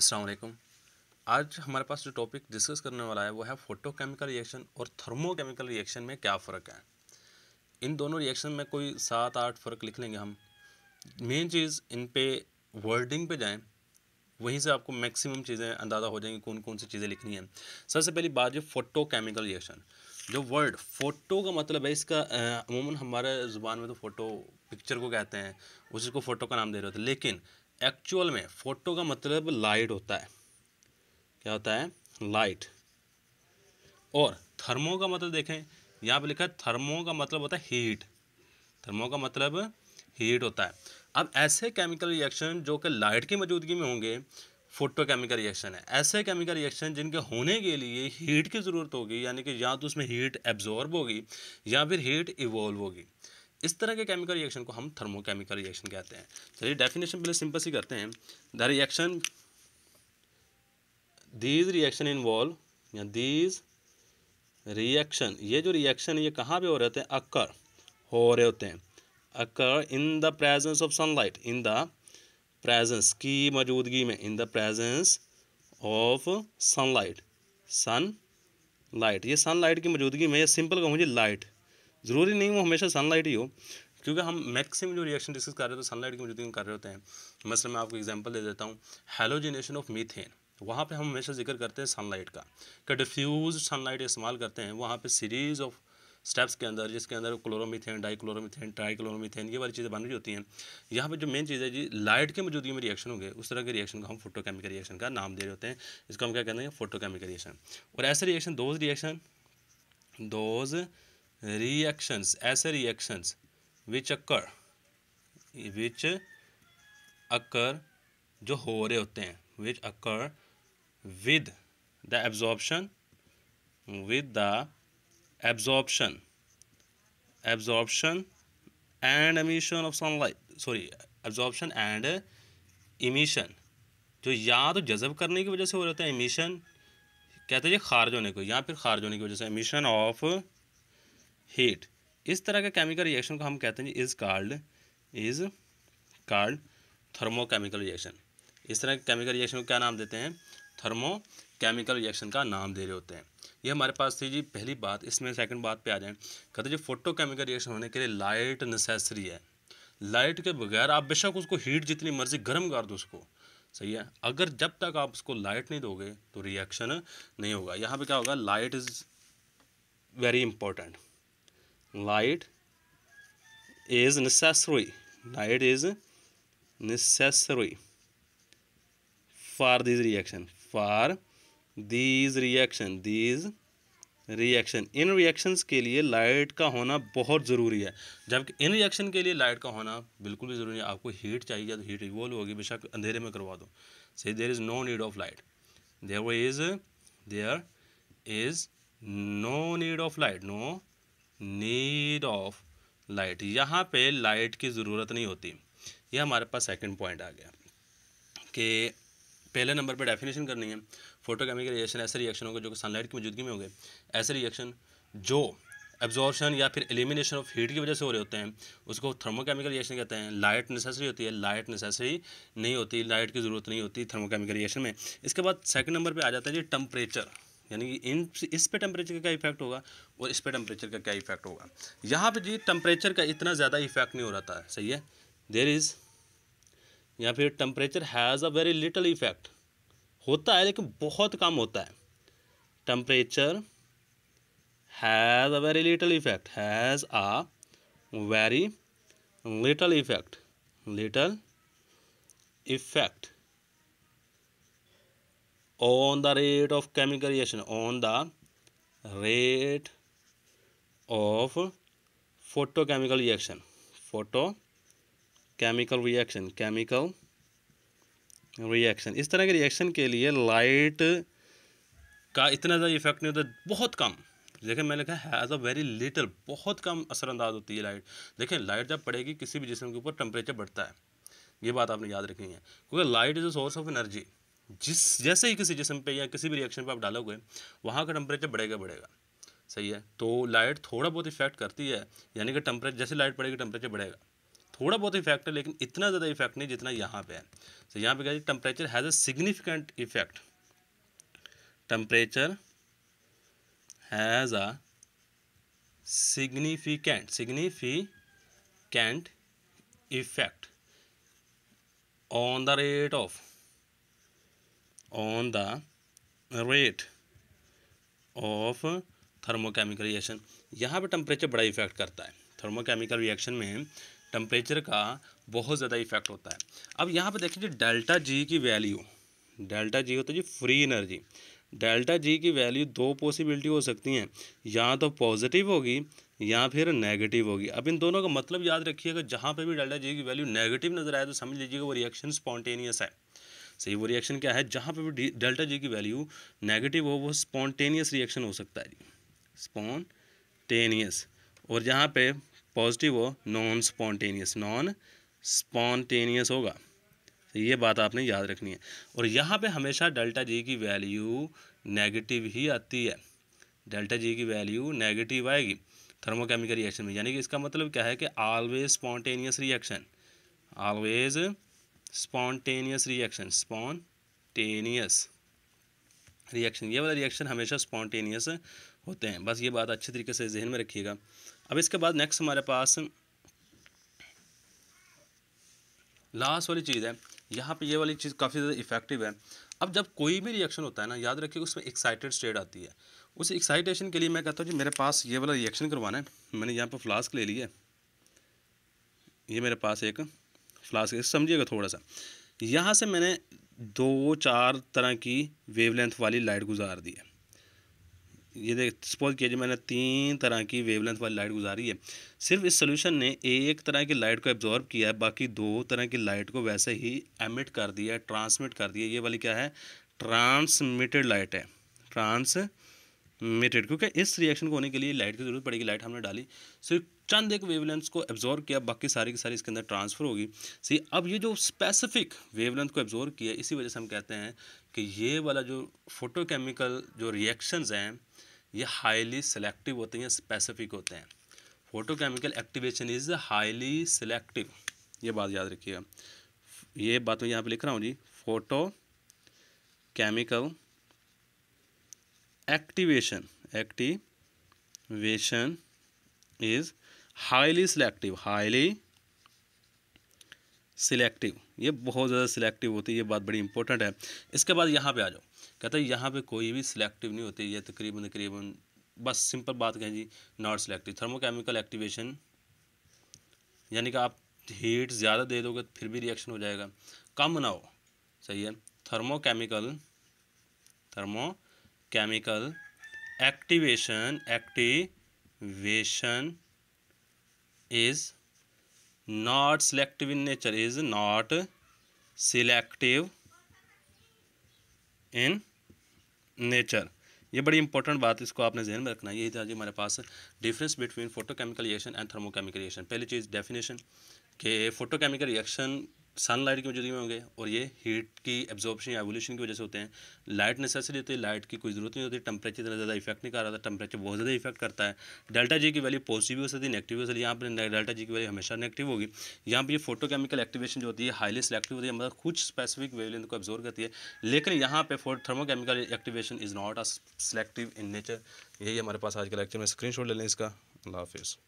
असलकम आज हमारे पास जो टॉपिक डिस्कस करने वाला है वो है फोटोकेमिकल रिएक्शन और थर्मोकेमिकल रिएक्शन में क्या फ़र्क है इन दोनों रिएक्शन में कोई सात आठ फ़र्क लिख लेंगे हम मेन चीज़ इन पे वर्डिंग पे जाएं वहीं से आपको मैक्सिमम चीज़ें अंदाज़ा हो जाएंगी कौन कौन सी चीज़ें लिखनी है सबसे पहली बात जो फोटोकेमिकल रिएक्शन जो वर्ड फ़ोटो का मतलब है इसका अमूमन हमारे ज़ुबान में तो फ़ोटो पिक्चर को कहते हैं उसी को फ़ोटो का नाम दे रहे होते लेकिन एक्चुअल में फोटो का मतलब लाइट होता है क्या होता है लाइट और थर्मो का मतलब देखें यहाँ पे लिखा है थर्मो का मतलब होता है हीट थर्मो का मतलब हीट होता है अब ऐसे केमिकल रिएक्शन जो कि लाइट की मौजूदगी में होंगे फोटो केमिकल रिएक्शन है ऐसे केमिकल रिएक्शन जिनके होने के लिए हीट की ज़रूरत होगी यानी कि या तो उसमें हीट एब्जॉर्ब होगी या फिर हीट इवॉल्व होगी इस तरह के केमिकल रिएक्शन को हम थर्मोकेमिकल रिएक्शन कहते हैं चलिए तो डेफिनेशन पहले सिंपल सी करते हैं the reaction these reaction involve या दीज रिएक्शन ये जो रिएक्शन ये कहाँ पे हो रहे होते हैं अक्कर हो रहे होते हैं occur in the presence of sunlight in the presence की मौजूदगी में in the presence of sunlight sun light ये सन लाइट की मौजूदगी में ये सिंपल कहूँ जी लाइट ज़रूरी नहीं वो हमेशा सनलाइट ही हो क्योंकि हम मैक्सिमम जो रिएक्शन डिस्कस कर रहे हैं तो सनलाइट की मौजूदगी में कर रहे होते हैं मसल मैं आपको एग्जांपल दे देता हूँ हेलोजिनेशन ऑफ मीथेन वहाँ पे हम हमेशा जिक्र करते हैं सनलाइट का कि डिफ्यूज सनलाइट इस्तेमाल करते हैं वहाँ पे सीरीज़ ऑफ स्टेप्स के अंदर जिसके अंदर क्लोरोमीथेन डाईक्लोरोमीथेन ट्राईक्लोरोमीथेन ये वाली चीज़ें बन रही होती हैं यहाँ पे जो मेन चीज़ है जी लाइट के मौजूदगी में रिएक्शन होंगे उस तरह के रिएक्शन को हम फोटोकेमिकल रिएक्शन का नाम दे रहे होते हैं इसको हम क्या कहते हैं फोटोकेमिकल रिएक्शन और ऐसे reaction those reaction those reactions as a reactions which occur which occur जो हो रहे होते हैं which occur with the absorption with the absorption absorption and emission of sunlight sorry absorption and emission जो या तो जजब करने की वजह से हो रहे होते हैं इमिशन कहते हैं जी खारज होने को या फिर खारज होने की वजह से इमिशन ऑफ हीट इस तरह के केमिकल रिएक्शन को हम कहते हैं is called is called thermochemical reaction इस तरह के केमिकल रिएक्शन को क्या नाम देते हैं थर्मो केमिकल रिएक्शन का नाम दे रहे होते हैं ये हमारे पास थी जी पहली बात इसमें सेकंड बात पे आ जाए कहते जी फोटो केमिकल रिएक्शन होने के लिए लाइट नेसेसरी है लाइट के बगैर आप बेशक उसको हीट जितनी मर्जी गर्म कर दो उसको सही है अगर जब तक आप उसको लाइट नहीं दोगे तो रिएक्शन नहीं होगा यहाँ पे क्या होगा light is very important light is necessary light is necessary for these reaction for these reaction these reaction इन रिएक्शंस के लिए लाइट का होना बहुत ज़रूरी है जबकि इन रिएक्शन के लिए लाइट का होना बिल्कुल भी ज़रूरी है आपको हीट चाहिए तो हीट इवॉल्व होगी बेशक अंधेरे में करवा दो से there is no need of light there is there is no need of light no need of light यहाँ पे लाइट की ज़रूरत नहीं होती ये हमारे पास सेकंड पॉइंट आ गया कि पहले नंबर पे डेफिनेशन करनी है फोटोकेमिकल रिएक्शन ऐसे रिएक्शन हो गए जो कि सनलाइट की मौजूदगी में हो गए ऐसे रिएक्शन जो एब्जॉर्शन या फिर एलिमिनेशन ऑफ हीट की वजह से हो रहे होते हैं उसको थर्मोकेमिकल रिएक्शन कहते हैं लाइट नेसेसरी होती है लाइट नेसेसरी नहीं होती लाइट की ज़रूरत नहीं होती थर्मोकेमिकल रिएक्शन में इसके बाद सेकंड नंबर पे आ जाता है जी टम्परेचर यानी कि इन इस पे टेम्परेचर का क्या इफेक्ट होगा और इस पे टेम्परेचर का क्या इफेक्ट होगा यहाँ पे जी टेम्परेचर का इतना ज़्यादा इफेक्ट नहीं हो रहा था सही है देर इज़ या फिर temperature has a very little effect होता है लेकिन बहुत कम होता है temperature has a very little effect has a very little effect little effect on the rate of chemical reaction on the rate of photo chemical reaction photo chemical reaction chemical reaction इस तरह के reaction के लिए light का इतना ज़्यादा effect नहीं होता बहुत कम देखिए मैंने कहा हैज़ अ वेरी लिटल बहुत कम असरअंदाज होती है लाइट देखिए लाइट जब पड़ेगी किसी भी जिसम के ऊपर टेम्परेचर बढ़ता है ये बात आपने याद रखनी है क्योंकि light is a source of energy जिस जैसे ही किसी जिसम पे या किसी भी रिएक्शन पे आप डालोगे वहाँ का टेम्परेचर बढ़ेगा बढ़ेगा सही है तो लाइट थोड़ा बहुत इफेक्ट करती है यानी कि टेम्परेचर जैसे लाइट पड़ेगी टेम्परेचर बढ़ेगा थोड़ा बहुत इफेक्ट है लेकिन इतना ज़्यादा इफेक्ट नहीं जितना यहाँ पे है तो so, यहाँ पे क्या temperature has a significant effect temperature has a significant significant effect on the rate of on the rate of thermochemical reaction यहाँ पे टम्परेचर बड़ा इफेक्ट करता है थर्मोकेमिकल रिएक्शन में टम्परेचर का बहुत ज़्यादा इफेक्ट होता है अब यहाँ पे देखिए डेल्टा जी की वैल्यू डेल्टा जी होता है G free energy delta G की वैल्यू दो पॉसिबिलिटी हो सकती हैं या तो पॉजिटिव होगी या फिर नेगेटिव होगी अब इन दोनों का मतलब याद रखिएगा जहाँ पे भी डेल्टा जी की वैल्यू नेगेटिव नज़र आए तो समझ लीजिएगा वो रिएक्शन स्पॉन्टेनियस है सही वो रिएक्शन क्या है जहाँ पर भी डेल्टा जी की वैल्यू नेगेटिव हो वो स्पॉन्टेनियस रिएक्शन हो सकता है जी स्पॉन्टेनियस और जहाँ पे पॉजिटिव हो नॉन स्पॉन्टेनियस नॉन स्पॉन्टेनियस होगा तो ये बात आपने याद रखनी है और यहाँ पे हमेशा डेल्टा जी की वैल्यू नेगेटिव ही आती है डेल्टा जी की वैल्यू नेगेटिव आएगी थर्मोकेमिकल रिएक्शन में यानी कि इसका मतलब क्या है कि always spontaneous reaction always spontaneous reaction spontaneous reaction ये वाला रिएक्शन हमेशा स्पॉन्टेनियस होते हैं बस ये बात अच्छे तरीके से जहन में रखिएगा अब इसके बाद नेक्स्ट हमारे पास लास्ट वाली चीज़ है यहाँ पे ये वाली चीज़ काफ़ी ज़्यादा इफेक्टिव है अब जब कोई भी रिएक्शन होता है ना याद रखिए उसमें एक्साइटेड स्टेट आती है उस एक्साइटेशन के लिए मैं कहता हूँ जी मेरे पास ये वाला रिएक्शन करवाना है मैंने यहाँ पर फ्लास्क ले लिया है ये मेरे पास एक फ्लास्क समझिएगा थोड़ा सा यहाँ से मैंने दो चार तरह की वेवलेंथ वाली लाइट गुजार दी है ये देख सपोज कीजिए मैंने तीन तरह की वेवलेंथ वाली लाइट गुजारी है सिर्फ इस सोल्यूशन ने एक तरह की लाइट को एब्जॉर्ब किया है बाकी दो तरह की लाइट को वैसे ही एमिट कर दिया है ट्रांसमिट कर दिया ये वाली क्या है ट्रांसमिटेड लाइट है ट्रांस मेटेड क्योंकि इस रिएक्शन को होने के लिए लाइट की ज़रूरत पड़ेगी लाइट हमने डाली सिर्फ चंद एक वेवलेंथ को एब्जॉर्व किया बाकी सारी की सारी इसके अंदर ट्रांसफ़र होगी सी अब ये जो स्पेसिफिक वेवलेंथ को एब्जॉर्व किया इसी वजह से हम कहते हैं कि ये वाला जो फोटोकेमिकल जो रिएक्शंस हैं ये हाईली सेलेक्टिव होते हैं स्पेसिफिक होते हैं photochemical activation is highly selective ये बात याद रखिएगा ये बात मैं यहाँ पर लिख रहा हूँ जी photo chemical activation activation is highly selective highly selective ये बहुत ज़्यादा सिलेक्टिव होती है ये बात बड़ी इंपॉर्टेंट है इसके बाद यहाँ पे आ जाओ कहते हैं यहाँ पे कोई भी सिलेक्टिव नहीं होती ये तकरीबन तकरीबन बस सिंपल बात कहें जी नॉट सिलेक्टिव थर्मोकेमिकल एक्टिवेशन यानी कि आप हीट ज़्यादा दे दोगे तो फिर भी रिएक्शन हो जाएगा कम ना हो सही है thermochemical thermo chemical activation activation is not selective in nature is not selective in nature ये बड़ी इंपॉर्टेंट बात इसको आपने जहन में रखना है यही था जी हमारे पास difference between photochemical reaction and thermochemical reaction पहली चीज़ डेफिनेशन के फोटोकेमिकल रिएक्शन सनलाइट की मौजूदगी में होंगे और ये हीट की एब्जॉर्प्शन या एवोल्यूशन की वजह से होते हैं लाइट नेसेसरी होती है लाइट की कोई ज़रूरत नहीं होती टेम्परेचर इतना ज़्यादा इफेक्ट नहीं कर रहा था टेम्परेचर बहुत ज़्यादा इफेक्ट करता है डेल्टा जी की वैल्यू पॉजिटिव भी हो सकती है नेगेटिव हो सकती है यहाँ पर डेल्टा जी की वैल्यू हमेशा नेगेटिव होगी यहाँ पर ये फोटोकेमिकल एक्टिवेशन जो होती है हाईली सेलेक्टिव होती है मतलब कुछ स्पेसिफिक वेवलेंथ को एब्जॉर्व करती है लेकिन यहाँ पर thermochemical activation is not a selective in nature यही हमारे पास आज के लेक्चर में स्क्रीन ले लें इसका अल्लाह हाफिज़